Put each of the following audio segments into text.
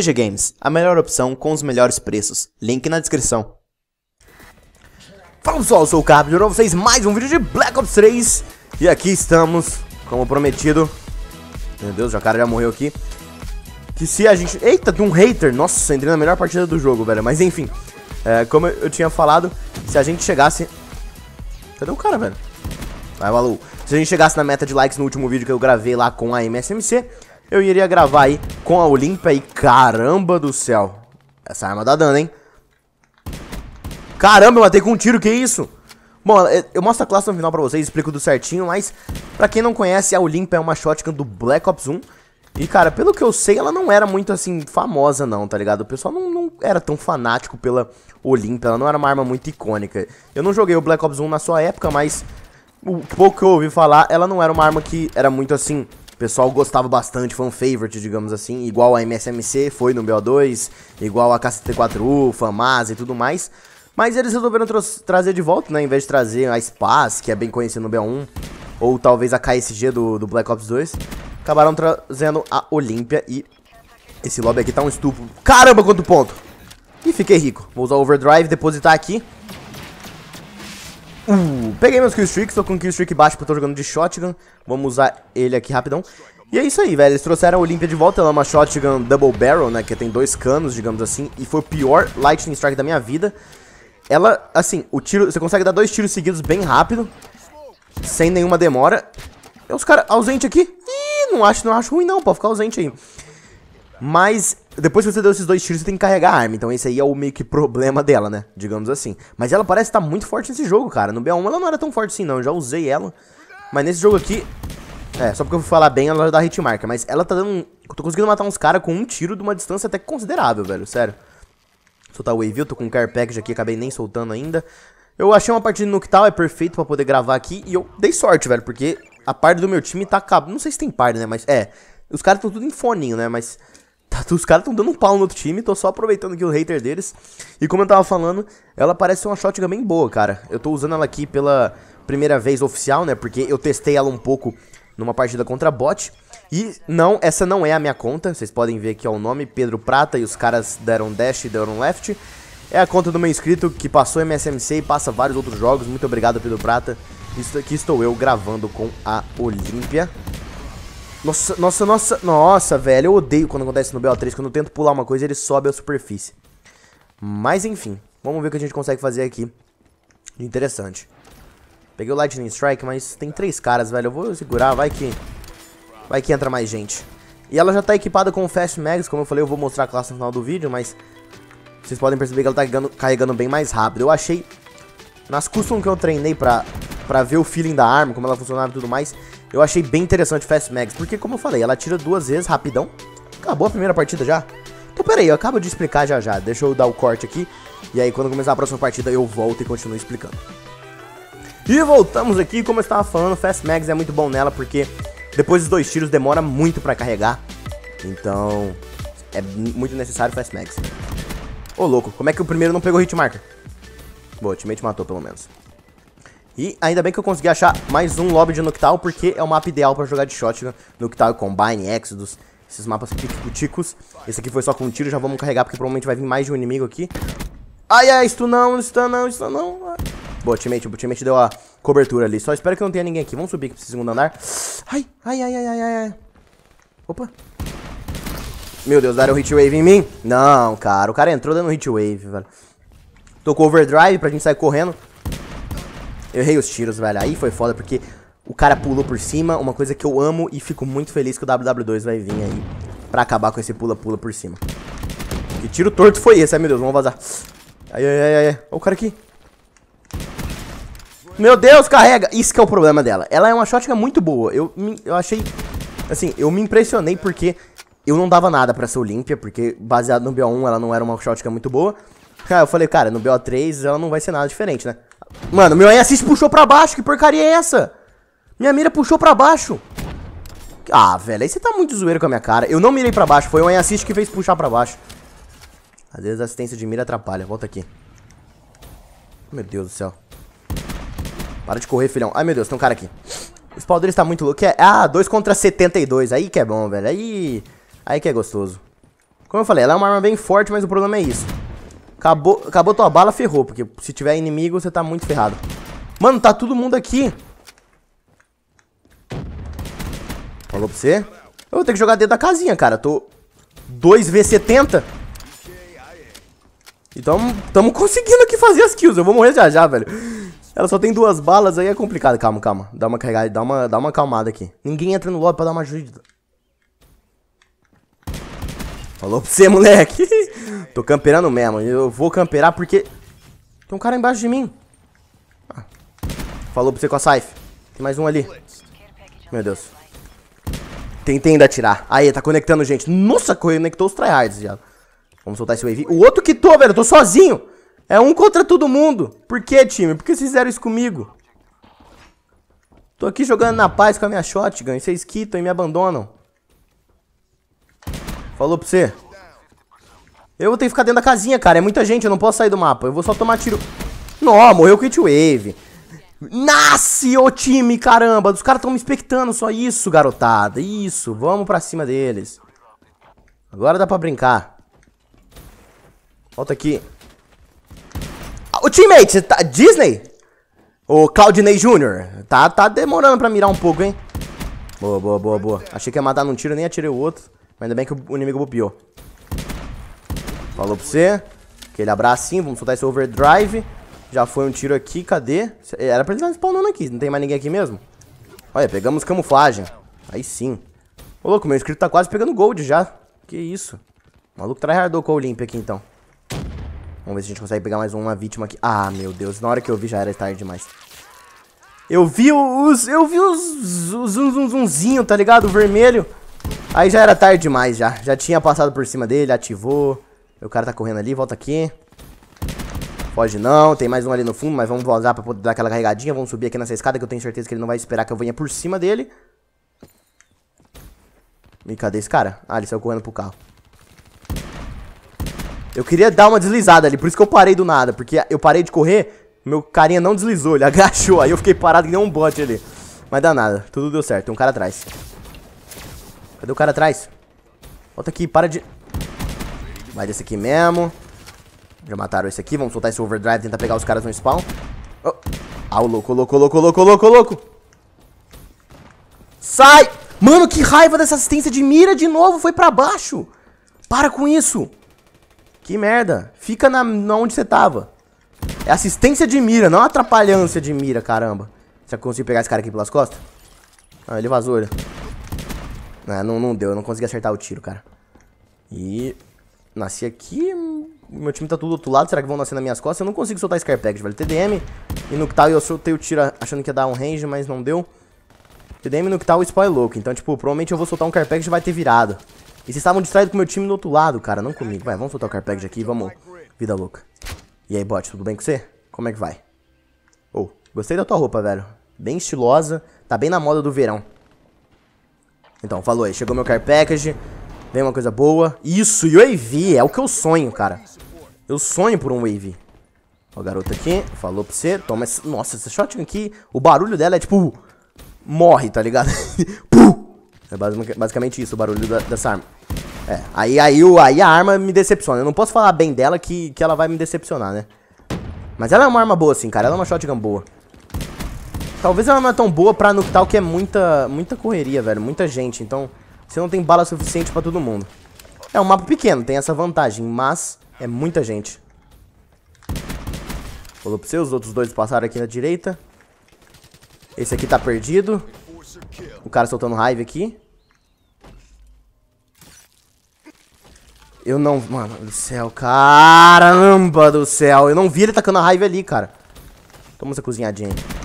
TG Games, a melhor opção com os melhores preços. Link na descrição. Fala pessoal, eu sou o Cap, de novo vocês mais um vídeo de Black Ops 3 E aqui estamos, como prometido Meu Deus, o cara já morreu aqui Que se a gente... Eita, de um hater, nossa, entrei na melhor partida do jogo, velho Mas enfim, é, como eu tinha falado, se a gente chegasse... Cadê o cara, velho? Vai, maluco Se a gente chegasse na meta de likes no último vídeo que eu gravei lá com a MSMC eu iria gravar aí com a Olimpia e caramba do céu. Essa arma dá tá dano, hein? Caramba, eu matei com um tiro, que isso? Bom, eu mostro a classe no final pra vocês, explico tudo certinho, mas pra quem não conhece, a Olimpia é uma shotgun do Black Ops 1. E, cara, pelo que eu sei, ela não era muito, assim, famosa não, tá ligado? O pessoal não, não era tão fanático pela Olimpia, ela não era uma arma muito icônica. Eu não joguei o Black Ops 1 na sua época, mas o pouco que eu ouvi falar, ela não era uma arma que era muito, assim, o pessoal gostava bastante, foi um favorite, digamos assim, igual a MSMC foi no BO2, igual a KCT4U, FAMAS e tudo mais. Mas eles resolveram tra trazer de volta, né? Em vez de trazer a Spaz, que é bem conhecida no BO1, ou talvez a KSG do, do Black Ops 2, acabaram trazendo a Olímpia e esse lobby aqui tá um estupro. Caramba, quanto ponto! E fiquei rico. Vou usar o Overdrive, depositar aqui. Uh, peguei meus killstreaks, tô com um killstreak baixo porque eu tô jogando de shotgun. Vamos usar ele aqui rapidão. E é isso aí, velho. Eles trouxeram a Olímpia de volta. Ela é uma shotgun double barrel, né? Que tem dois canos, digamos assim. E foi o pior lightning strike da minha vida. Ela, assim, o tiro... Você consegue dar dois tiros seguidos bem rápido. Sem nenhuma demora. E os caras... Ausente aqui? Ih, não acho, não acho ruim não. Pode ficar ausente aí. Mas depois que você deu esses dois tiros, você tem que carregar a arma. Então esse aí é o meio que problema dela, né? Digamos assim. Mas ela parece estar tá muito forte nesse jogo, cara. No b 1 ela não era tão forte assim, não. Eu já usei ela. Mas nesse jogo aqui... É, só porque eu vou falar bem, ela dá hit marker. Mas ela tá dando... Eu tô conseguindo matar uns caras com um tiro de uma distância até considerável, velho. Sério. Soltar o wave, eu tô com um care package aqui, acabei nem soltando ainda. Eu achei uma partida no tal é perfeito pra poder gravar aqui. E eu dei sorte, velho, porque a parte do meu time tá Não sei se tem parte, né? Mas é. Os caras estão tudo em foninho, né? Mas Tá, os caras estão dando um pau no outro time, tô só aproveitando aqui o hater deles. E como eu tava falando, ela parece ser uma shotgun bem boa, cara. Eu tô usando ela aqui pela primeira vez oficial, né? Porque eu testei ela um pouco numa partida contra bot. E não, essa não é a minha conta. Vocês podem ver aqui ó, o nome, Pedro Prata, e os caras deram dash e deram left. É a conta do meu inscrito que passou MSMC e passa vários outros jogos. Muito obrigado, Pedro Prata. Aqui estou eu gravando com a Olímpia. Nossa, nossa, nossa. Nossa, velho. Eu odeio quando acontece no BO3. Quando eu tento pular uma coisa, ele sobe a superfície. Mas enfim. Vamos ver o que a gente consegue fazer aqui. interessante. Peguei o Lightning Strike, mas tem três caras, velho. Eu vou segurar, vai que... Vai que entra mais gente. E ela já tá equipada com o Fast Mags, como eu falei, eu vou mostrar a classe no final do vídeo, mas... Vocês podem perceber que ela tá carregando, carregando bem mais rápido. Eu achei... Nas custom que eu treinei pra, pra ver o feeling da arma, como ela funcionava e tudo mais, eu achei bem interessante Fast Mags, porque como eu falei, ela tira duas vezes rapidão. Acabou a primeira partida já. Então pera aí, eu acabo de explicar já já. Deixa eu dar o corte aqui. E aí quando começar a próxima partida eu volto e continuo explicando. E voltamos aqui, como eu estava falando, Fast Mags é muito bom nela, porque depois dos dois tiros demora muito pra carregar. Então, é muito necessário Fast Mags. Ô, louco, como é que o primeiro não pegou hit marker? Boa, o teammate matou pelo menos. E ainda bem que eu consegui achar mais um lobby de Noctal, porque é o mapa ideal pra jogar de shotgun. Né? Noctal, Combine, Exodus, esses mapas picuticos. Esse aqui foi só com um tiro, já vamos carregar, porque provavelmente vai vir mais de um inimigo aqui. Ai, ai, isso não, isso não, isso não. Boa, teammate, o teammate deu a cobertura ali. Só espero que não tenha ninguém aqui. Vamos subir aqui pro segundo andar. Ai, ai, ai, ai, ai, ai. Opa. Meu Deus, deram hit wave em mim? Não, cara, o cara entrou dando hit wave, velho. Tocou overdrive pra gente sair correndo. Eu errei os tiros, velho. Aí foi foda, porque o cara pulou por cima, uma coisa que eu amo e fico muito feliz que o WW2 vai vir aí pra acabar com esse pula-pula por cima. Que tiro torto foi esse? Ai, né, meu Deus, vamos vazar. Ai, ai, ai, ai. Olha o cara aqui. Meu Deus, carrega! Isso que é o problema dela. Ela é uma shotgun muito boa. Eu, eu achei... Assim, eu me impressionei porque eu não dava nada pra ser Olímpia, porque baseado no BO1 ela não era uma shotgun muito boa. Cara, eu falei, cara, no BO3 ela não vai ser nada diferente, né? Mano, meu assist puxou pra baixo. Que porcaria é essa? Minha mira puxou pra baixo. Ah, velho, aí você tá muito zoeiro com a minha cara. Eu não mirei pra baixo, foi o assist que fez puxar pra baixo. Às vezes a assistência de mira atrapalha. Volta aqui. Meu Deus do céu. Para de correr, filhão. Ai, meu Deus, tem um cara aqui. O spawn dele tá muito louco. É... Ah, 2 contra 72. Aí que é bom, velho. Aí... Aí que é gostoso. Como eu falei, ela é uma arma bem forte, mas o problema é isso. Acabou, acabou tua bala, ferrou. Porque se tiver inimigo, você tá muito ferrado. Mano, tá todo mundo aqui. Falou pra você? Eu vou ter que jogar dentro da casinha, cara. Tô 2v70. Então, tamo conseguindo aqui fazer as kills. Eu vou morrer já já, velho. Ela só tem duas balas, aí é complicado. Calma, calma. Dá uma carregada, dá uma, dá uma acalmada aqui. Ninguém entra no lobby pra dar uma ajuda. Falou pra você, moleque. Tô camperando mesmo. Eu vou camperar porque... Tem um cara embaixo de mim. Ah. Falou pra você com a safe. Tem mais um ali. Meu Deus. Tentei ainda atirar. Aí, tá conectando, gente. Nossa, conectou os tryhards, já. Vamos soltar esse wave. O outro quitou, velho. Eu tô sozinho. É um contra todo mundo. Por que, time? Por que vocês fizeram isso comigo? Tô aqui jogando na paz com a minha shotgun. E vocês quitam e me abandonam. Falou pra você. Eu vou ter que ficar dentro da casinha, cara. É muita gente, eu não posso sair do mapa. Eu vou só tomar tiro. Não, morreu Kit Wave. Nasce, o time, caramba. Os caras estão me expectando, só isso, garotada. Isso, vamos pra cima deles. Agora dá pra brincar. Volta aqui. Ah, ô, teammate, você tá... Disney? O Claudinei Jr. Tá, tá demorando pra mirar um pouco, hein? Boa, boa, boa, boa. Achei que ia matar num tiro, nem atirei o outro. Mas ainda bem que o inimigo bobeou. Falou pra você. Aquele abracinho. Vamos soltar esse overdrive. Já foi um tiro aqui. Cadê? Era pra ele estar spawnando aqui. Não tem mais ninguém aqui mesmo? Olha, pegamos camuflagem. Aí sim. Ô, louco, meu inscrito tá quase pegando gold já. Que isso. O maluco tryhardou com a Olímpia aqui, então. Vamos ver se a gente consegue pegar mais uma vítima aqui. Ah, meu Deus. Na hora que eu vi já era tarde demais. Eu vi os... Eu vi os... O zum, zum, zumzinho, tá ligado? O vermelho. Aí já era tarde demais já. Já tinha passado por cima dele, ativou. O cara tá correndo ali, volta aqui. Pode não, tem mais um ali no fundo, mas vamos vazar pra poder dar aquela carregadinha. Vamos subir aqui nessa escada que eu tenho certeza que ele não vai esperar que eu venha por cima dele. E cadê esse cara? Ah, ele saiu correndo pro carro. Eu queria dar uma deslizada ali, por isso que eu parei do nada. Porque eu parei de correr, meu carinha não deslizou, ele agachou. Aí eu fiquei parado que nem um bote ali. Mas dá nada, tudo deu certo, tem um cara atrás. Cadê o cara atrás? Volta aqui, para de... Vai desse aqui mesmo. Já mataram esse aqui. Vamos soltar esse overdrive, tentar pegar os caras no spawn. Oh. Ah, o louco, louco, louco, louco, louco, louco. Sai! Mano, que raiva dessa assistência de mira de novo. Foi pra baixo. Para com isso. Que merda. Fica na, na onde você tava. É assistência de mira, não é atrapalhância de mira, caramba. Será que eu consigo pegar esse cara aqui pelas costas? Ah, ele vazou, olha. Ah, não, não deu, eu não consegui acertar o tiro, cara. E nasci aqui, meu time tá tudo do outro lado, será que vão nascer nas minhas costas? Eu não consigo soltar Scarp Package, velho. TDM e Noctal eu soltei o tiro achando que ia dar um range, mas não deu. TDM e Noctal spoiler louco, então, tipo, provavelmente eu vou soltar um Carpack Package e vai ter virado. E vocês estavam distraídos com o meu time do outro lado, cara, não comigo. Vai, vamos soltar o Carpack aqui, vamos. Vida louca. E aí, bot, tudo bem com você? Como é que vai? Oh, gostei da tua roupa, velho. Bem estilosa, tá bem na moda do verão. Então, falou aí. Chegou meu care package. Vem uma coisa boa. Isso, e wave. É o que eu sonho, cara. Eu sonho por um wave. Ó, garoto aqui. Falou pra você. Toma esse... Nossa, essa shotgun aqui. O barulho dela é tipo... Morre, tá ligado? é basicamente isso, o barulho da, dessa arma. É, aí, aí, aí a arma me decepciona. Eu não posso falar bem dela que, que ela vai me decepcionar, né? Mas ela é uma arma boa, assim, cara. Ela é uma shotgun boa. Talvez ela não é tão boa pra noctal que é muita, muita correria, velho. Muita gente, então você não tem bala suficiente pra todo mundo. É um mapa pequeno, tem essa vantagem, mas é muita gente. Falou pra você, os outros dois passaram aqui na direita. Esse aqui tá perdido. O cara soltando raiva aqui. Eu não... Mano do céu, caramba do céu. Eu não vi ele tacando a raiva ali, cara. Toma essa cozinhadinha aí.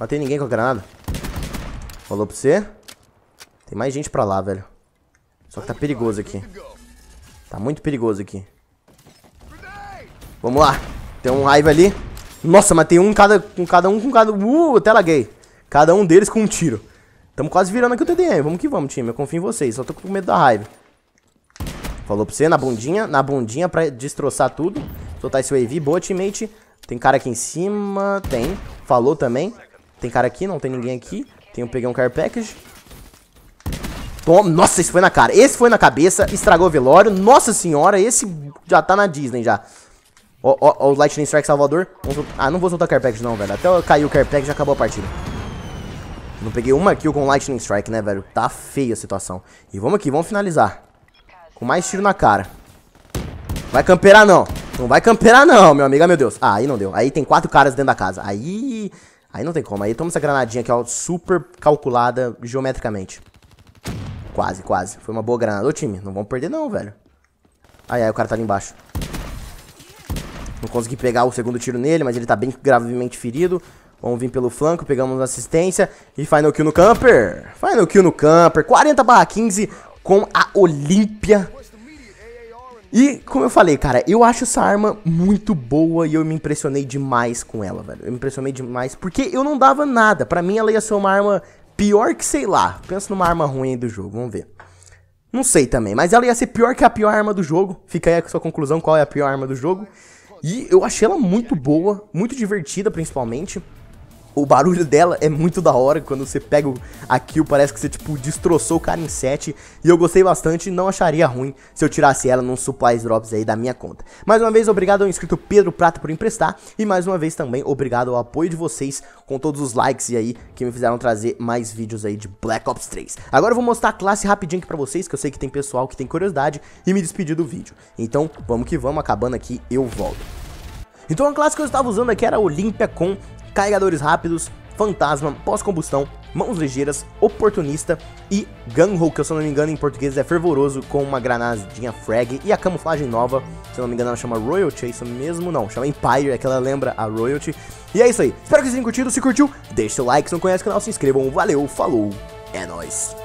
Matei ninguém com a granada. Falou pra você. Tem mais gente pra lá, velho. Só que tá perigoso aqui. Tá muito perigoso aqui. Vamos lá. Tem um raiva ali. Nossa, matei um cada, com cada um com cada... Uh, até laguei. Cada um deles com um tiro. Tamo quase virando aqui o TDM. Vamos que vamos, time. Eu confio em vocês. Só tô com medo da raiva. Falou pra você, na bundinha. Na bundinha pra destroçar tudo. Soltar esse wave. Boa, teammate. Tem cara aqui em cima. Tem. Falou também. Tem cara aqui, não tem ninguém aqui. Tenho, peguei um car package. Toma. Nossa, esse foi na cara. Esse foi na cabeça. Estragou o velório. Nossa senhora, esse já tá na Disney já. Ó, ó, ó o Lightning Strike Salvador. Ah, não vou soltar car package não, velho. Até caiu o car package já acabou a partida. Não peguei uma kill com Lightning Strike, né, velho? Tá feia a situação. E vamos aqui, vamos finalizar. Com mais tiro na cara. Vai camperar não. Não vai camperar não, meu amigo. Ah, meu Deus. Ah, aí não deu. Aí tem quatro caras dentro da casa. Aí... Aí não tem como. Aí toma essa granadinha aqui, ó. Super calculada geometricamente. Quase, quase. Foi uma boa granada. Ô, time, não vamos perder não, velho. aí aí, o cara tá ali embaixo. Não consegui pegar o segundo tiro nele, mas ele tá bem gravemente ferido. Vamos vir pelo flanco, pegamos assistência. E final kill no camper. Final kill no camper. 40 barra 15 com a Olímpia e, como eu falei, cara, eu acho essa arma muito boa e eu me impressionei demais com ela, velho. Eu me impressionei demais porque eu não dava nada. Pra mim, ela ia ser uma arma pior que sei lá. Pensa numa arma ruim do jogo, vamos ver. Não sei também, mas ela ia ser pior que a pior arma do jogo. Fica aí a sua conclusão qual é a pior arma do jogo. E eu achei ela muito boa, muito divertida principalmente. O barulho dela é muito da hora, quando você pega a kill parece que você, tipo, destroçou o cara em 7. E eu gostei bastante, não acharia ruim se eu tirasse ela num supply drops aí da minha conta. Mais uma vez, obrigado ao inscrito Pedro Prata por emprestar. E mais uma vez também, obrigado ao apoio de vocês com todos os likes e aí que me fizeram trazer mais vídeos aí de Black Ops 3. Agora eu vou mostrar a classe rapidinho aqui pra vocês, que eu sei que tem pessoal que tem curiosidade, e me despedir do vídeo. Então, vamos que vamos, acabando aqui, eu volto. Então a classe que eu estava usando aqui era a Olympia com carregadores rápidos, fantasma, pós-combustão, mãos ligeiras, oportunista e gunho, que se eu não me engano em português é fervoroso, com uma granadinha frag e a camuflagem nova, se eu não me engano ela chama Royalty, é isso mesmo? Não, chama Empire, é que ela lembra a Royalty. E é isso aí, espero que vocês tenham curtido, se curtiu, deixe seu like, se não conhece o canal, se inscrevam, valeu, falou, é nóis!